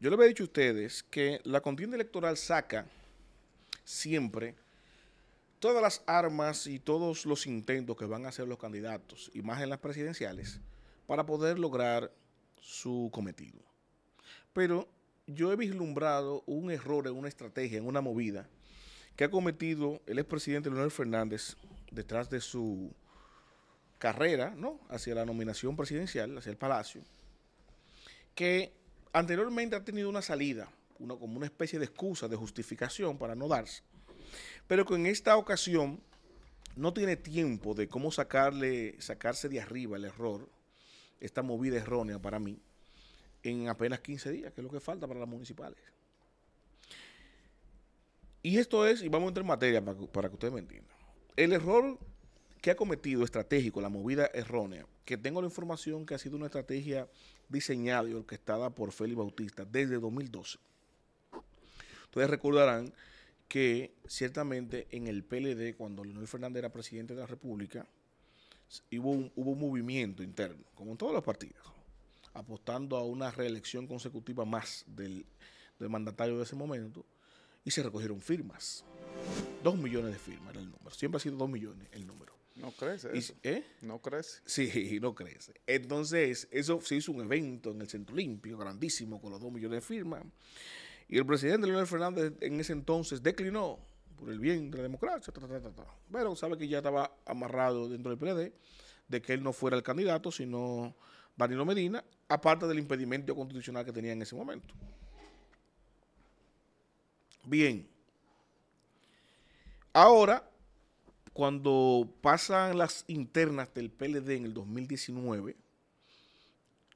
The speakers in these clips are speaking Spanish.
Yo le había dicho a ustedes que la contienda electoral saca siempre todas las armas y todos los intentos que van a hacer los candidatos, y más en las presidenciales, para poder lograr su cometido. Pero yo he vislumbrado un error en una estrategia, en una movida que ha cometido el expresidente Leonel Fernández detrás de su carrera, ¿no? Hacia la nominación presidencial, hacia el palacio, que anteriormente ha tenido una salida, una, como una especie de excusa, de justificación para no darse. Pero que en esta ocasión no tiene tiempo de cómo sacarle, sacarse de arriba el error, esta movida errónea para mí, en apenas 15 días, que es lo que falta para las municipales. Y esto es, y vamos a entrar en materia para, para que ustedes me entiendan. El error ¿Qué ha cometido estratégico la movida errónea, que tengo la información que ha sido una estrategia diseñada y orquestada por Félix Bautista desde 2012. Ustedes recordarán que ciertamente en el PLD, cuando Leonel Fernández era presidente de la República, hubo un, hubo un movimiento interno, como en todos los partidos, apostando a una reelección consecutiva más del, del mandatario de ese momento, y se recogieron firmas. Dos millones de firmas era el número. Siempre ha sido dos millones el número. No crece. ¿Eh? No crece. Sí, no crece. Entonces, eso se hizo un evento en el Centro Limpio, grandísimo, con los dos millones de firmas. Y el presidente Leonel Fernández en ese entonces declinó por el bien de la democracia. Pero sabe que ya estaba amarrado dentro del PLD de que él no fuera el candidato, sino Danilo Medina, aparte del impedimento constitucional que tenía en ese momento. Bien. Ahora cuando pasan las internas del PLD en el 2019,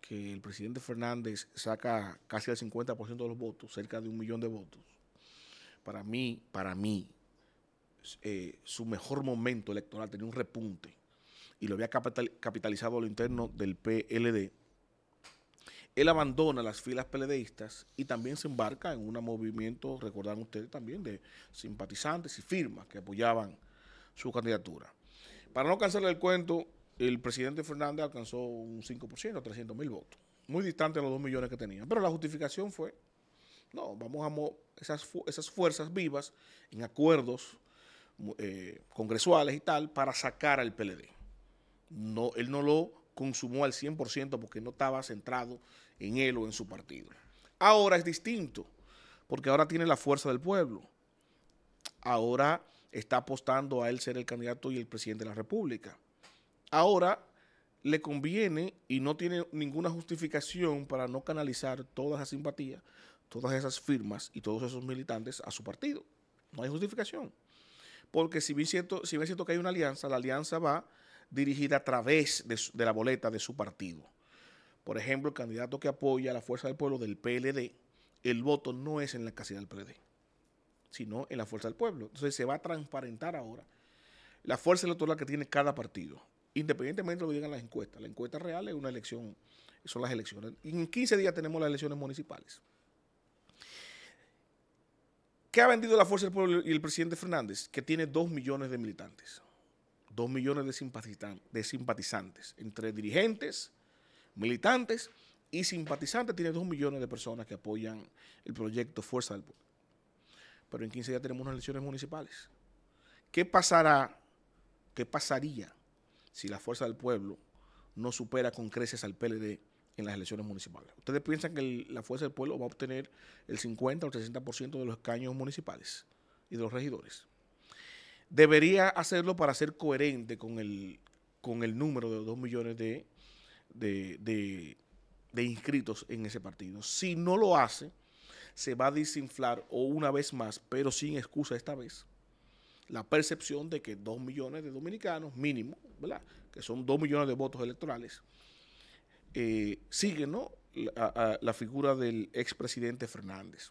que el presidente Fernández saca casi el 50% de los votos, cerca de un millón de votos, para mí, para mí, eh, su mejor momento electoral tenía un repunte y lo había capitalizado a lo interno del PLD. Él abandona las filas PLDistas y también se embarca en un movimiento, recordarán ustedes también, de simpatizantes y firmas que apoyaban su candidatura. Para no cancelar el cuento, el presidente Fernández alcanzó un 5%, 300 mil votos. Muy distante a los 2 millones que tenía. Pero la justificación fue, no, vamos a esas, esas fuerzas vivas en acuerdos eh, congresuales y tal para sacar al PLD. No, él no lo consumó al 100% porque no estaba centrado en él o en su partido. Ahora es distinto, porque ahora tiene la fuerza del pueblo. Ahora está apostando a él ser el candidato y el presidente de la República. Ahora le conviene y no tiene ninguna justificación para no canalizar toda esa simpatía, todas esas firmas y todos esos militantes a su partido. No hay justificación. Porque si bien siento, si que hay una alianza, la alianza va dirigida a través de, de la boleta de su partido. Por ejemplo, el candidato que apoya a la Fuerza del Pueblo del PLD, el voto no es en la casilla del PLD sino en la fuerza del pueblo. Entonces se va a transparentar ahora la fuerza electoral que tiene cada partido, independientemente de lo que digan las encuestas. La encuesta real es una elección, son las elecciones. en 15 días tenemos las elecciones municipales. ¿Qué ha vendido la fuerza del pueblo y el presidente Fernández? Que tiene 2 millones de militantes, dos millones de, de simpatizantes, entre dirigentes, militantes y simpatizantes, tiene dos millones de personas que apoyan el proyecto Fuerza del Pueblo pero en 15 días tenemos unas elecciones municipales. ¿Qué pasará? ¿Qué pasaría si la fuerza del pueblo no supera con creces al PLD en las elecciones municipales? ¿Ustedes piensan que la fuerza del pueblo va a obtener el 50 o el 60% de los escaños municipales y de los regidores? Debería hacerlo para ser coherente con el, con el número de 2 millones de, de inscritos en ese partido. Si no lo hace, se va a desinflar o una vez más, pero sin excusa esta vez, la percepción de que dos millones de dominicanos, mínimo, ¿verdad? que son dos millones de votos electorales, eh, siguen ¿no? la, figura del expresidente Fernández.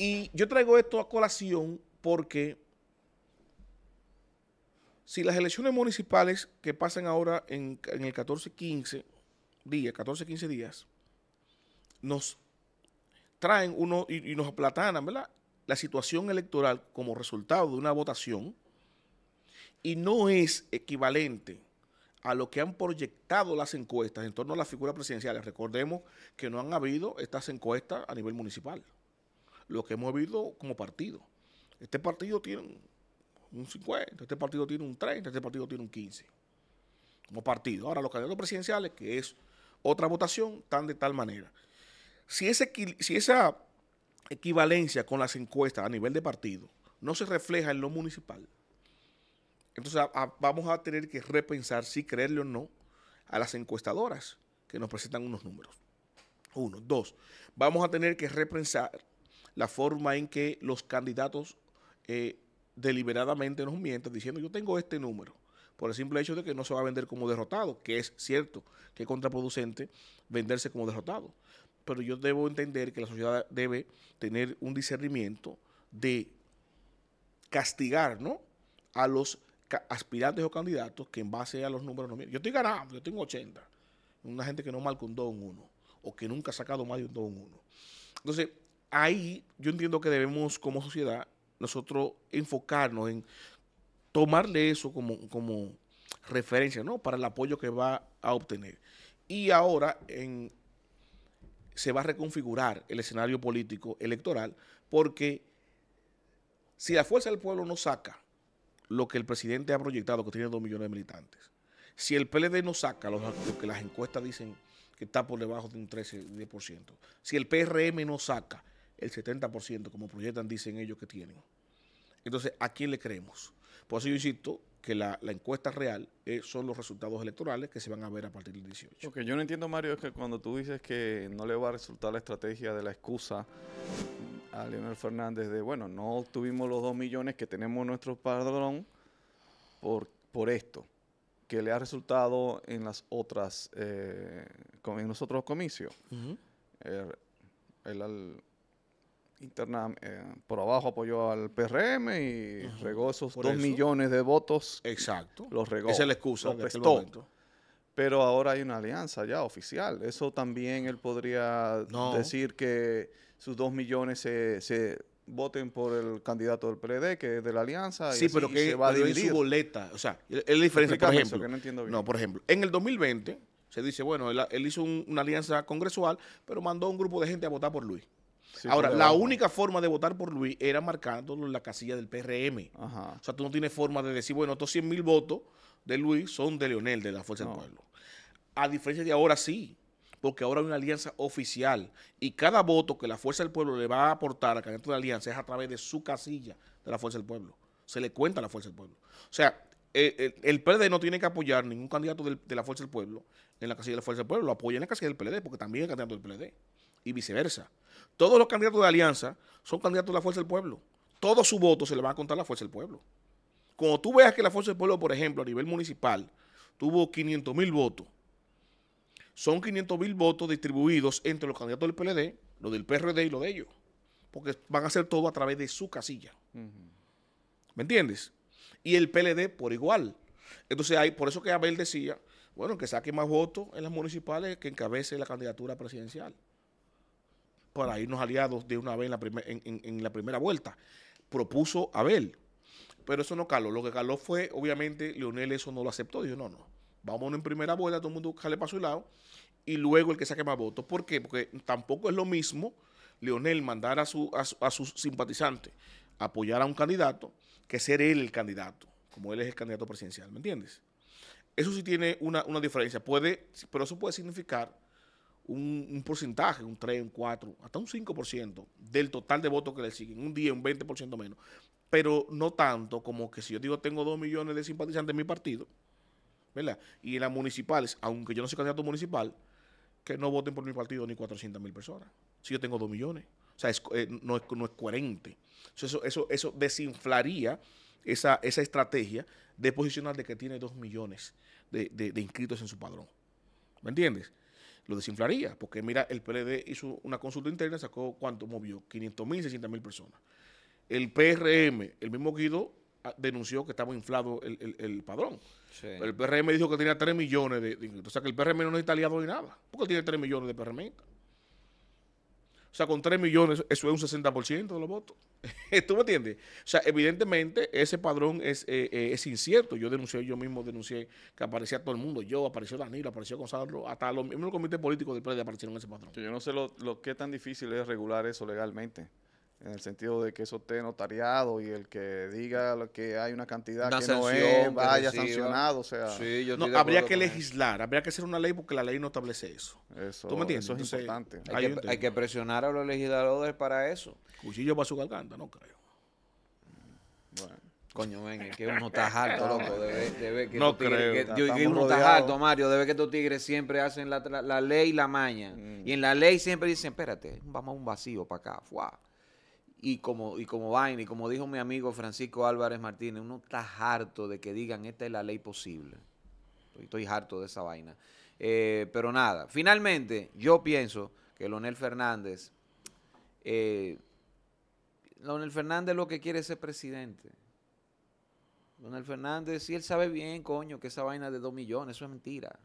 Y yo traigo esto a colación porque si las elecciones municipales que pasan ahora en, en el 14-15 días, 14-15 días, nos traen uno y, nos aplatanan, La situación electoral como resultado de una votación y no es equivalente a lo que han proyectado las encuestas en torno a las figuras presidenciales. Recordemos que no han habido estas encuestas a nivel municipal. Lo que hemos habido como partido. Este partido tiene un 50, este partido tiene un 30, este partido tiene un 15. Como partido. Ahora, los candidatos presidenciales, que es otra votación, están de tal manera. Si, esa equivalencia con las encuestas a nivel de partido no se refleja en lo municipal, entonces vamos a tener que repensar si creerle o no a las encuestadoras que nos presentan unos números. Uno. Dos, vamos a tener que repensar la forma en que los candidatos eh, deliberadamente nos mienten diciendo yo tengo este número por el simple hecho de que no se va a vender como derrotado, que es cierto que es contraproducente venderse como derrotado pero yo debo entender que la sociedad debe tener un discernimiento de castigar a los aspirantes o candidatos que en base a los números no miren. Yo estoy ganando, yo tengo 80. Una gente que no marca un 2 en 1 o que nunca ha sacado más de un 2 en 1. Entonces, ahí yo entiendo que debemos como sociedad nosotros enfocarnos en tomarle eso como, como referencia, ¿no? Para el apoyo que va a obtener. Y ahora, en, se va a reconfigurar el escenario político electoral porque si la fuerza del pueblo no saca lo que el presidente ha proyectado, que tiene dos millones de militantes, si el PLD no saca lo, que las encuestas dicen que está por debajo de un 13-10%, si el PRM no saca el 70%, como proyectan, dicen ellos que tienen, entonces, ¿a quién le creemos? Por eso yo insisto que la, encuesta real eh, son los resultados electorales que se van a ver a partir del 18. Lo que yo no entiendo, Mario, es que cuando tú dices que no le va a resultar la estrategia de la excusa a Leonel Fernández de, bueno, no obtuvimos los dos millones que tenemos en nuestro padrón por, por esto, que le ha resultado en las otras, eh, en los otros comicios. Eh, por abajo apoyó al PRM y regó esos dos millones de votos. Exacto. Los regó. Esa es la excusa. Los este prestó. Pero ahora hay una alianza ya oficial. Eso también él podría decir que sus dos millones se, se voten por el candidato del PLD, que es de la alianza. Sí, pero que se va a dividir. su boleta. O sea, es diferente diferencia, por ejemplo. no, por ejemplo, en el 2020 se dice, bueno, él, hizo una alianza congresual, pero mandó un grupo de gente a votar por Luis. Ahora, la única forma de votar por Luis era marcándolo en la casilla del PRM. O sea, tú no tienes forma de decir, bueno, estos 100 mil votos de Luis son de Leonel, de la Fuerza del Pueblo. A diferencia de ahora sí, porque ahora hay una alianza oficial y cada voto que la Fuerza del Pueblo le va a aportar al candidato de la alianza es a través de su casilla de la Fuerza del Pueblo. Se le cuenta a la Fuerza del Pueblo. O sea, eh, eh, el, PLD no tiene que apoyar ningún candidato de la Fuerza del Pueblo en la casilla de la Fuerza del Pueblo, lo apoya en la casilla del PLD porque también es candidato del PLD y viceversa. Todos los candidatos de alianza son candidatos de la fuerza del pueblo. Todos su voto se le va a contar a la fuerza del pueblo. Cuando tú veas que la fuerza del pueblo, por ejemplo, a nivel municipal, tuvo 500 mil votos, son 500 mil votos distribuidos entre los candidatos del PLD, los del PRD y los de ellos. Porque van a hacer todo a través de su casilla. ¿Me entiendes? Y el PLD por igual. Entonces, hay, por eso que Abel decía, bueno, que saque más votos en las municipales que encabece la candidatura presidencial para irnos aliados de una vez en la, primera vuelta. Propuso Abel, pero eso no caló. Lo que caló fue, obviamente, Leonel eso no lo aceptó. Dijo, no, no, vámonos en primera vuelta, todo el mundo sale para su lado, y luego el que saque más votos. ¿Por qué? Porque tampoco es lo mismo Leonel mandar a, su, a, sus simpatizantes apoyar a un candidato que ser él el candidato, como él es el candidato presidencial, ¿me entiendes? Eso sí tiene una, diferencia, puede, pero eso puede significar un, porcentaje, un 3, un 4, hasta un 5% del total de votos que le siguen, un 10, un 20% menos. Pero no tanto como que si yo digo tengo 2 millones de simpatizantes en mi partido, ¿verdad? Y en las municipales, aunque yo no soy candidato municipal, que no voten por mi partido ni 400 mil personas. Si yo tengo 2 millones. O sea, eh, no, es, coherente. Eso, desinflaría esa, estrategia de posicionar de que tiene 2 millones de inscritos en su padrón. ¿Me entiendes? lo desinflaría, porque mira, el PLD hizo una consulta interna, sacó cuánto movió, 500 mil, 600 mil personas. El PRM, el mismo Guido, ah, denunció que estaba inflado el, padrón. El PRM dijo que tenía 3 millones de, O sea, que el PRM no necesita aliado ni nada, porque tiene 3 millones de PRM. O sea, con 3 millones, eso es un 60% de los votos. ¿Tú me entiendes? O sea, evidentemente ese padrón es, eh, eh, es incierto. Yo denuncié, yo mismo denuncié que aparecía todo el mundo. Yo, apareció Danilo, apareció Gonzalo, hasta los mismos comités políticos del PRD aparecieron en ese padrón. Yo no sé lo, lo qué tan difícil es regular eso legalmente en el sentido de que eso esté notariado y el que diga que hay una cantidad que no es, vaya sancionado. sea, habría que legislar, habría que hacer una ley porque la ley no establece eso. ¿Tú me entiendes? eso es importante. Hay, que, presionar a los legisladores para eso. Cuchillo para su garganta, no creo. Coño, ven, que uno está harto, loco. Debe, debe que no creo. yo, uno Mario. Debe que estos tigres siempre hacen la, ley y la maña. Mm. Y en la ley siempre dicen, espérate, vamos a un vacío para acá. Fuá y como, y como vaina, y como dijo mi amigo Francisco Álvarez Martínez, uno está harto de que digan, esta es la ley posible. Estoy, harto de esa vaina. Eh, pero nada, finalmente yo pienso que Lonel Fernández, eh, Fernández lo que quiere es ser presidente. Lonel Fernández, si él sabe bien, coño, que esa vaina de dos millones, eso es mentira.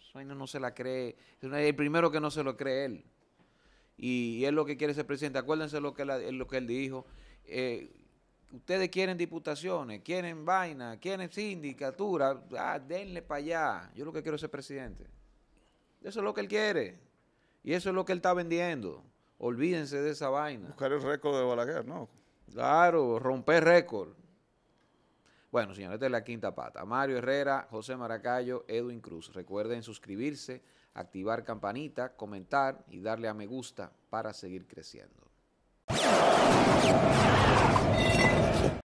Esa vaina no se la cree. Es el primero que no se lo cree él y, es lo que quiere ser presidente. Acuérdense lo que, eh, lo que él dijo. Eh, ustedes quieren diputaciones, quieren vaina, quieren sindicatura, ah, denle para allá. Yo lo que quiero es ser presidente. Eso es lo que él quiere. Y eso es lo que él está vendiendo. Olvídense de esa vaina. Buscar el récord de Balaguer, ¿no? Claro, romper récord. Bueno, señores, esta es la quinta pata. Mario Herrera, José Maracayo, Edwin Cruz. Recuerden suscribirse activar campanita, comentar y darle a me gusta para seguir creciendo.